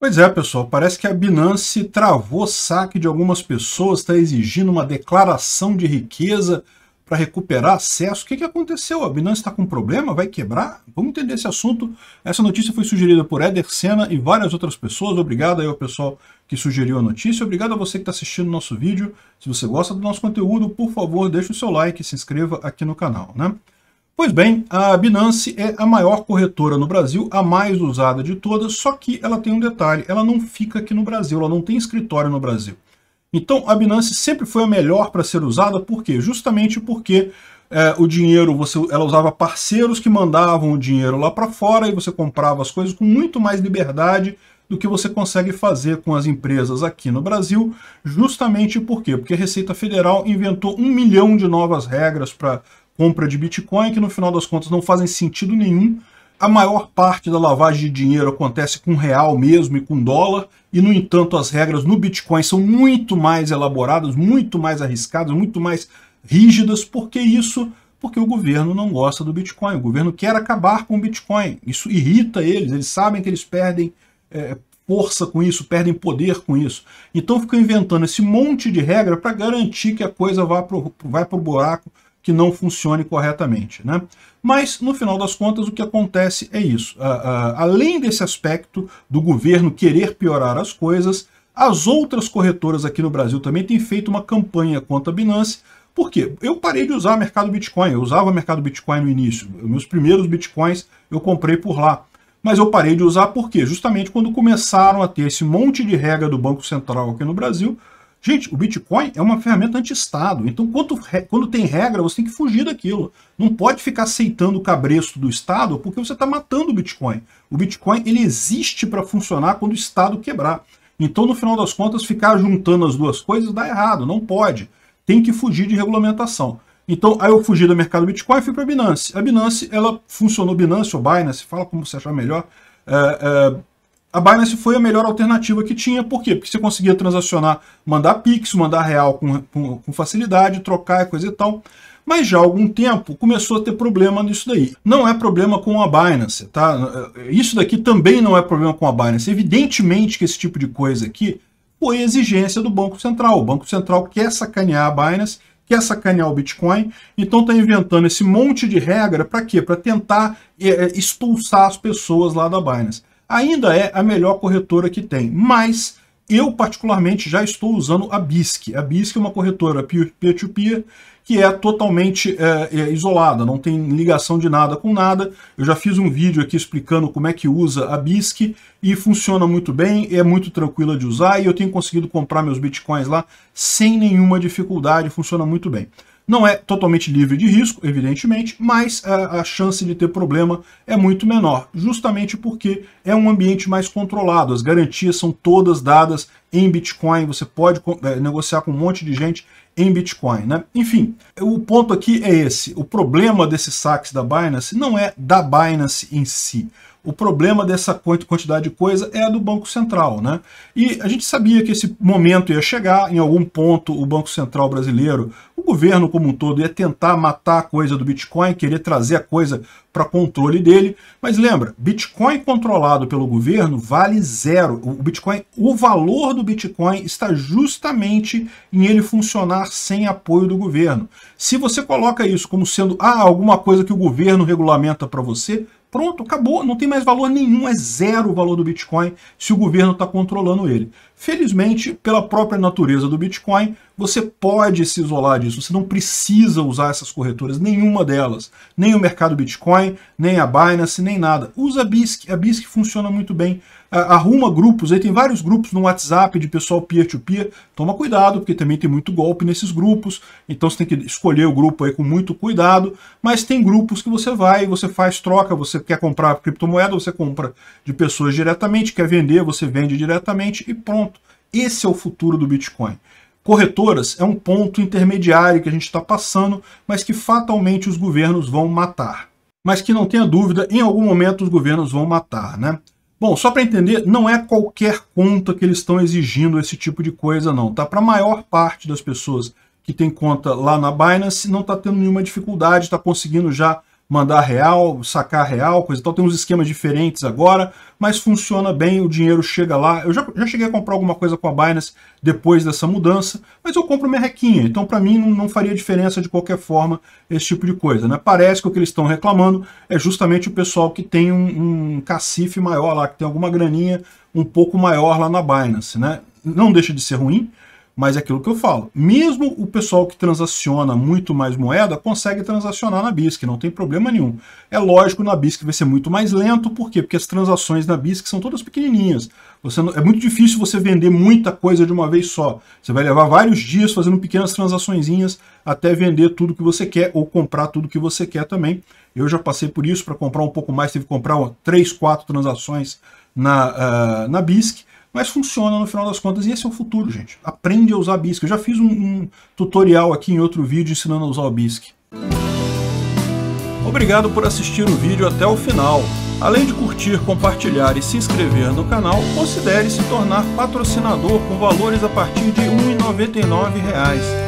Pois é, pessoal, parece que a Binance travou saque de algumas pessoas, está exigindo uma declaração de riqueza para recuperar acesso. O que, que aconteceu? A Binance está com problema? Vai quebrar? Vamos entender esse assunto. Essa notícia foi sugerida por Eder Senna e várias outras pessoas. Obrigado aí ao pessoal que sugeriu a notícia. Obrigado a você que está assistindo o nosso vídeo. Se você gosta do nosso conteúdo, por favor, deixe o seu like e se inscreva aqui no canal. Né? Pois bem, a Binance é a maior corretora no Brasil, a mais usada de todas, só que ela tem um detalhe, ela não fica aqui no Brasil, ela não tem escritório no Brasil. Então a Binance sempre foi a melhor para ser usada, por quê? Justamente porque é, o dinheiro, você, ela usava parceiros que mandavam o dinheiro lá para fora e você comprava as coisas com muito mais liberdade do que você consegue fazer com as empresas aqui no Brasil, justamente por quê? Porque a Receita Federal inventou um milhão de novas regras para compra de Bitcoin, que no final das contas não fazem sentido nenhum. A maior parte da lavagem de dinheiro acontece com real mesmo e com dólar, e no entanto as regras no Bitcoin são muito mais elaboradas, muito mais arriscadas, muito mais rígidas, porque isso porque o governo não gosta do Bitcoin. O governo quer acabar com o Bitcoin. Isso irrita eles, eles sabem que eles perdem é, força com isso, perdem poder com isso. Então ficam inventando esse monte de regra para garantir que a coisa vá para o buraco que não funcione corretamente. Né? Mas, no final das contas, o que acontece é isso. Uh, uh, além desse aspecto do governo querer piorar as coisas, as outras corretoras aqui no Brasil também têm feito uma campanha contra a Binance. Por quê? Eu parei de usar o mercado Bitcoin. Eu usava o mercado Bitcoin no início. Meus primeiros Bitcoins eu comprei por lá. Mas eu parei de usar porque justamente quando começaram a ter esse monte de regra do Banco Central aqui no Brasil, Gente, o Bitcoin é uma ferramenta anti-Estado. Então, quando, quando tem regra, você tem que fugir daquilo. Não pode ficar aceitando o cabresto do Estado porque você está matando o Bitcoin. O Bitcoin ele existe para funcionar quando o Estado quebrar. Então, no final das contas, ficar juntando as duas coisas dá errado. Não pode. Tem que fugir de regulamentação. Então, aí eu fugi do mercado Bitcoin e fui para a Binance. A Binance, ela funcionou, Binance ou Binance, fala como você achar melhor, é, é, a Binance foi a melhor alternativa que tinha. Por quê? Porque você conseguia transacionar, mandar Pix, mandar real com, com, com facilidade, trocar e coisa e tal. Mas já há algum tempo começou a ter problema nisso daí. Não é problema com a Binance, tá? Isso daqui também não é problema com a Binance. Evidentemente que esse tipo de coisa aqui foi exigência do Banco Central. O Banco Central quer sacanear a Binance, quer sacanear o Bitcoin, então está inventando esse monte de regra para quê? Para tentar eh, expulsar as pessoas lá da Binance ainda é a melhor corretora que tem, mas eu particularmente já estou usando a BISC. A BISC é uma corretora peer-to-peer que é totalmente é, é, isolada, não tem ligação de nada com nada. Eu já fiz um vídeo aqui explicando como é que usa a BISC e funciona muito bem, é muito tranquila de usar e eu tenho conseguido comprar meus bitcoins lá sem nenhuma dificuldade, funciona muito bem. Não é totalmente livre de risco, evidentemente, mas a, a chance de ter problema é muito menor, justamente porque é um ambiente mais controlado. As garantias são todas dadas em Bitcoin, você pode é, negociar com um monte de gente em Bitcoin. Né? Enfim, o ponto aqui é esse. O problema desses saques da Binance não é da Binance em si. O problema dessa quantidade de coisa é a do Banco Central. Né? E a gente sabia que esse momento ia chegar, em algum ponto o Banco Central brasileiro, o governo como um todo, ia tentar matar a coisa do Bitcoin, querer trazer a coisa para controle dele. Mas lembra, Bitcoin controlado pelo governo vale zero. O Bitcoin, o valor do Bitcoin está justamente em ele funcionar sem apoio do governo. Se você coloca isso como sendo ah, alguma coisa que o governo regulamenta para você, Pronto, acabou, não tem mais valor nenhum, é zero o valor do Bitcoin se o governo está controlando ele. Felizmente, pela própria natureza do Bitcoin, você pode se isolar disso, você não precisa usar essas corretoras, nenhuma delas, nem o mercado Bitcoin, nem a Binance, nem nada. Usa a BISC, a BISC funciona muito bem. Arruma grupos, aí tem vários grupos no WhatsApp de pessoal peer-to-peer. -peer. Toma cuidado, porque também tem muito golpe nesses grupos, então você tem que escolher o grupo aí com muito cuidado, mas tem grupos que você vai, você faz troca, você quer comprar criptomoeda, você compra de pessoas diretamente, quer vender, você vende diretamente e pronto. Esse é o futuro do Bitcoin. Corretoras é um ponto intermediário que a gente está passando, mas que fatalmente os governos vão matar. Mas que não tenha dúvida, em algum momento os governos vão matar, né? Bom, só para entender, não é qualquer conta que eles estão exigindo esse tipo de coisa não, tá? Para a maior parte das pessoas que tem conta lá na Binance, não está tendo nenhuma dificuldade, está conseguindo já mandar real, sacar real, coisa e tal. Tem uns esquemas diferentes agora, mas funciona bem, o dinheiro chega lá. Eu já, já cheguei a comprar alguma coisa com a Binance depois dessa mudança, mas eu compro requinha então para mim não, não, faria diferença de qualquer forma esse tipo de coisa. Né? Parece que o que eles estão reclamando é justamente o pessoal que tem um, um cacife maior lá, que tem alguma graninha um pouco maior lá na Binance. Né? Não deixa de ser ruim, mas é aquilo que eu falo. Mesmo o pessoal que transaciona muito mais moeda consegue transacionar na BISC, não tem problema nenhum. É lógico, na BISC vai ser muito mais lento, por quê? Porque as transações na BISC são todas pequenininhas. Você não, é muito difícil você vender muita coisa de uma vez só. Você vai levar vários dias fazendo pequenas transaçõezinhas até vender tudo que você quer ou comprar tudo que você quer também. Eu já passei por isso, para comprar um pouco mais, teve que comprar ó, 3, 4 transações na, uh, na BISC. Mas funciona no final das contas e esse é o futuro, gente. Aprende a usar BISC. Eu já fiz um, um tutorial aqui em outro vídeo ensinando a usar o BISC. Obrigado por assistir o vídeo até o final. Além de curtir, compartilhar e se inscrever no canal, considere se tornar patrocinador com valores a partir de R$ 1,99